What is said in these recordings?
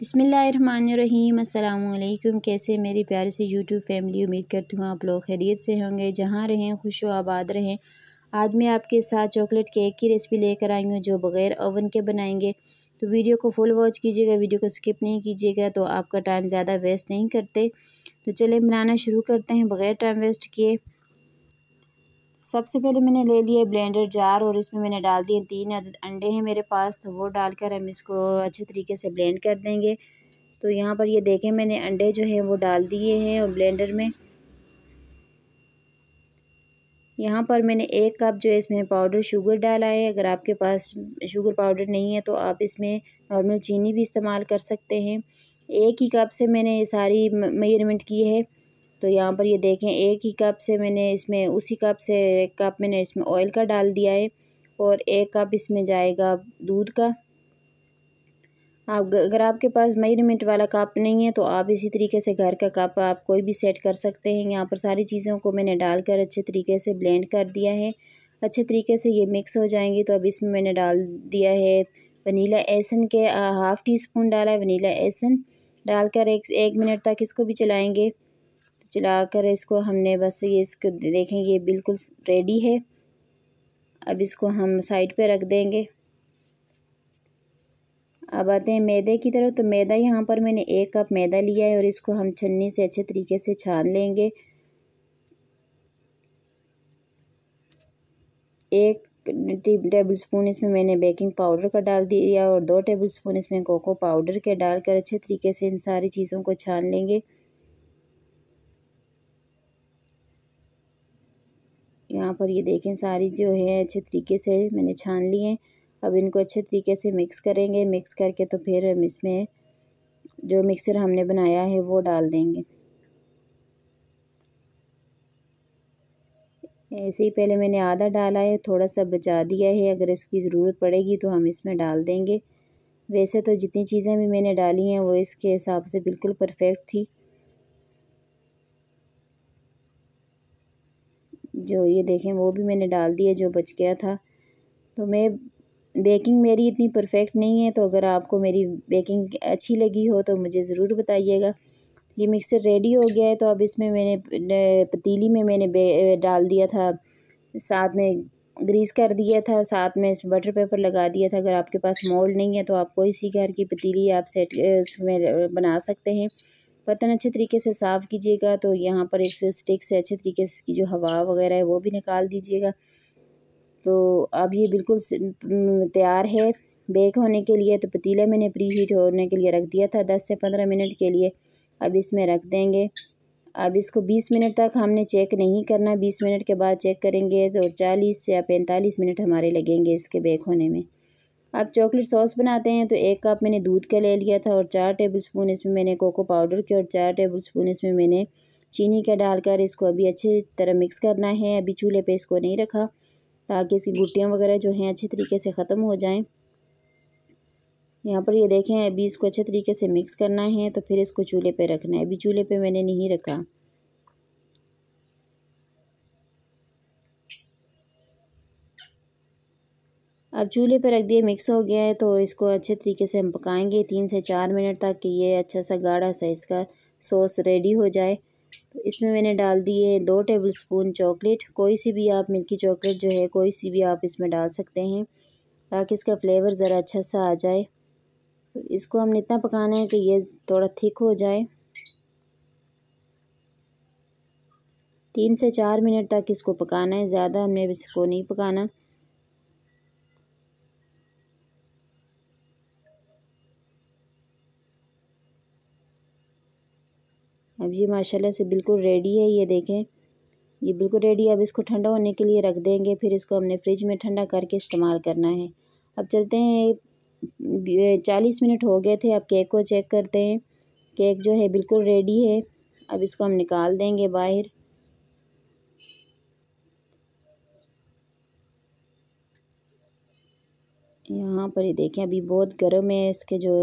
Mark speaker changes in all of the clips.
Speaker 1: बसमीम् कैसे मेरी प्यारे से यूट्यूब फैमिली उम्मीद करती हूँ आप लोग खैरियत से होंगे जहाँ रहें खुश व आबाद रहें आज मैं आपके साथ चॉकलेट केक की रेसिपी लेकर आई हूँ जो बग़ैर ओवन के बनाएंगे तो वीडियो को फुल वॉच कीजिएगा वीडियो को स्किप नहीं कीजिएगा तो आपका टाइम ज़्यादा वेस्ट नहीं करते तो चले बनाना शुरू करते हैं बग़ैर टाइम वेस्ट किए सबसे पहले मैंने ले लिया ब्लेंडर जार और इसमें मैंने डाल दिए तीन अदद अंडे हैं मेरे पास तो वो डालकर हम इसको अच्छे तरीके से ब्लेंड कर देंगे तो यहाँ पर ये देखें मैंने अंडे जो हैं वो डाल दिए हैं और ब्लेंडर में यहाँ पर मैंने एक कप जो है इसमें पाउडर शुगर डाला है अगर आपके पास शुगर पाउडर नहीं है तो आप इसमें नॉर्मल चीनी भी इस्तेमाल कर सकते हैं एक ही कप से मैंने ये सारी मेजरमेंट की है तो यहाँ पर ये देखें एक ही कप से मैंने इसमें उसी कप से एक कप मैंने इसमें ऑयल का डाल दिया है और एक कप इसमें जाएगा दूध का आप अगर आपके पास मेजरमेंट वाला कप नहीं है तो आप इसी तरीके से घर का कप आप कोई भी सेट कर सकते हैं यहाँ पर सारी चीज़ों को मैंने डालकर अच्छे तरीके से ब्लेंड कर दिया है अच्छे तरीके से ये मिक्स हो जाएंगी तो अब इसमें मैंने डाल दिया है वनीला एसन के हाफ़ टी स्पून डाला है वनीला एसन डालकर एक एक मिनट तक इसको भी चलाएँगे चलाकर इसको हमने बस ये इसको देखें ये बिल्कुल रेडी है अब इसको हम साइड पे रख देंगे अब आते हैं मैदे की तरफ तो मैदा यहाँ पर मैंने एक कप मैदा लिया है और इसको हम छन्नी से अच्छे तरीके से छान लेंगे एक टेबल स्पून इसमें मैंने बेकिंग पाउडर का डाल दिया और दो टेबल स्पून इसमें कोको पाउडर के डालकर अच्छे तरीके से इन सारी चीज़ों को छान लेंगे यहाँ पर ये देखें सारी जो है अच्छे तरीके से मैंने छान ली है अब इनको अच्छे तरीके से मिक्स करेंगे मिक्स करके तो फिर हम इसमें जो मिक्सर हमने बनाया है वो डाल देंगे ऐसे ही पहले मैंने आधा डाला है थोड़ा सा बचा दिया है अगर इसकी ज़रूरत पड़ेगी तो हम इसमें डाल देंगे वैसे तो जितनी चीज़ें भी मैंने डाली हैं वो इसके हिसाब से बिल्कुल परफेक्ट थी जो ये देखें वो भी मैंने डाल दिया जो बच गया था तो मैं बेकिंग मेरी इतनी परफेक्ट नहीं है तो अगर आपको मेरी बेकिंग अच्छी लगी हो तो मुझे ज़रूर बताइएगा ये मिक्सर रेडी हो गया है तो अब इसमें मैंने पतीली में मैंने डाल दिया था साथ में ग्रीस कर दिया था साथ में इस बटर पेपर लगा दिया था अगर आपके पास मोल्ड नहीं है तो आप कोई सी घर की पतीली आप सेट उसमें बना सकते हैं बर्तन अच्छे तरीके से साफ़ कीजिएगा तो यहाँ पर इस स्टिक से अच्छे तरीके से की जो हवा वगैरह है वो भी निकाल दीजिएगा तो अब ये बिल्कुल तैयार है बेक होने के लिए तो पतीले मैंने प्री हीट होने के लिए रख दिया था दस से पंद्रह मिनट के लिए अब इसमें रख देंगे अब इसको बीस मिनट तक हमने चेक नहीं करना बीस मिनट के बाद चेक करेंगे तो चालीस या पैंतालीस मिनट हमारे लगेंगे इसके बेक होने में अब चॉकलेट सॉस बनाते हैं तो एक कप मैंने दूध का ले लिया था और चार टेबल स्पून इसमें मैंने कोको पाउडर के और चार टेबल स्पून इसमें मैंने चीनी का डालकर इसको अभी अच्छी तरह मिक्स करना है अभी चूल्हे पे इसको नहीं रखा ताकि इसकी गुटियाँ वगैरह जो हैं अच्छे तरीके से ख़त्म हो जाएँ यहाँ पर ये यह देखें अभी इसको अच्छे तरीके से मिक्स करना है तो फिर इसको चूल्हे पर रखना है अभी चूल्हे पर मैंने नहीं रखा अब चूल्हे पर रख दिए मिक्स हो गया है तो इसको अच्छे तरीके से हम पकाएंगे तीन से चार मिनट तक कि ये अच्छा सा गाढ़ा सा इसका सॉस रेडी हो जाए तो इसमें मैंने डाल दिए दो टेबल स्पून चॉकलेट कोई सी भी आप मिल्की चॉकलेट जो है कोई सी भी आप इसमें डाल सकते हैं ताकि इसका फ्लेवर ज़रा अच्छा सा आ जाए तो इसको हमने इतना पकाना है कि ये थोड़ा थिक हो जाए तीन से चार मिनट तक इसको पकाना है ज़्यादा हमने इसको नहीं पकाना अब ये माशाल्लाह से बिल्कुल रेडी है ये देखें ये बिल्कुल रेडी है अब इसको ठंडा होने के लिए रख देंगे फिर इसको हमने फ्रिज में ठंडा करके इस्तेमाल करना है अब चलते हैं चालीस मिनट हो गए थे अब केक को चेक करते हैं केक जो है बिल्कुल रेडी है अब इसको हम निकाल देंगे बाहर यहाँ पर ही देखें अभी बहुत गर्म है इसके जो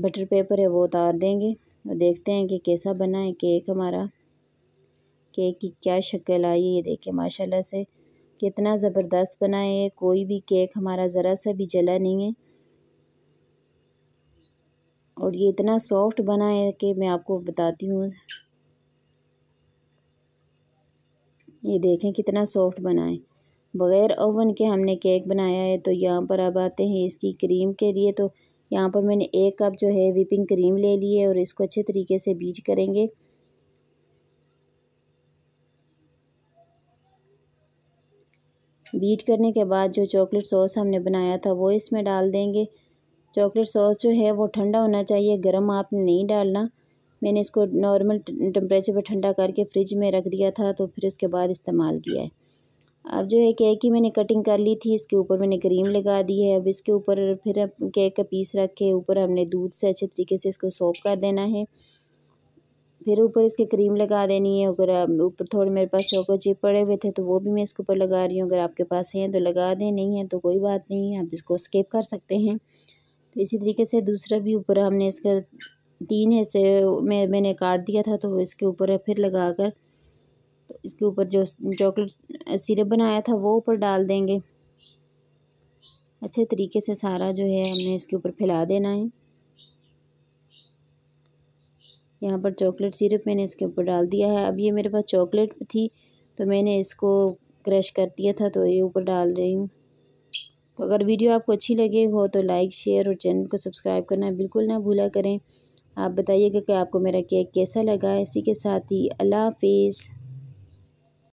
Speaker 1: बटर पेपर है वो उतार देंगे और देखते हैं कि कैसा बना है केक हमारा केक की क्या शक्ल आई है ये देखें माशाल्लाह से कितना ज़बरदस्त बना है कोई भी केक हमारा ज़रा सा भी जला नहीं है और ये इतना सॉफ्ट बना है कि मैं आपको बताती हूँ ये देखें कितना सॉफ्ट बना है बग़ैर ओवन के हमने केक बनाया है तो यहाँ पर अब आते हैं इसकी क्रीम के लिए तो यहाँ पर मैंने एक कप जो है विपिंग क्रीम ले ली है और इसको अच्छे तरीके से बीज करेंगे बीट करने के बाद जो चॉकलेट सॉस हमने बनाया था वो इसमें डाल देंगे चॉकलेट सॉस जो है वो ठंडा होना चाहिए गर्म आपने नहीं डालना मैंने इसको नॉर्मल टेम्परेचर पर ठंडा करके फ्रिज में रख दिया था तो फिर उसके बाद इस्तेमाल किया है अब जो है केक की मैंने कटिंग कर ली थी इसके ऊपर मैंने क्रीम लगा दी है अब इसके ऊपर फिर केक का पीस रख के ऊपर हमने दूध से अच्छे तरीके से इसको सोप कर देना है फिर ऊपर इसके क्रीम लगा देनी है अगर ऊपर थोड़े मेरे पास चौको चिप पड़े हुए थे तो वो भी मैं इसके ऊपर लगा रही हूँ अगर आपके पास हैं तो लगा दें नहीं है तो कोई बात नहीं आप इसको स्केप कर सकते हैं तो इसी तरीके से दूसरा भी ऊपर हमने इसका तीन हिस्से में मैंने काट दिया था तो इसके ऊपर फिर लगा कर इसके ऊपर जो चॉकलेट सिरप बनाया था वो ऊपर डाल देंगे अच्छे तरीके से सारा जो है हमने इसके ऊपर फैला देना है यहाँ पर चॉकलेट सिरप मैंने इसके ऊपर डाल दिया है अब ये मेरे पास चॉकलेट थी तो मैंने इसको क्रश कर दिया था तो ये ऊपर डाल रही हूँ तो अगर वीडियो आपको अच्छी लगे हो तो लाइक शेयर और चैनल को सब्सक्राइब करना बिल्कुल ना भूला करें आप बताइएगा कि आपको मेरा केक कैसा लगा इसी के साथ ही अल्लाह हाफिज़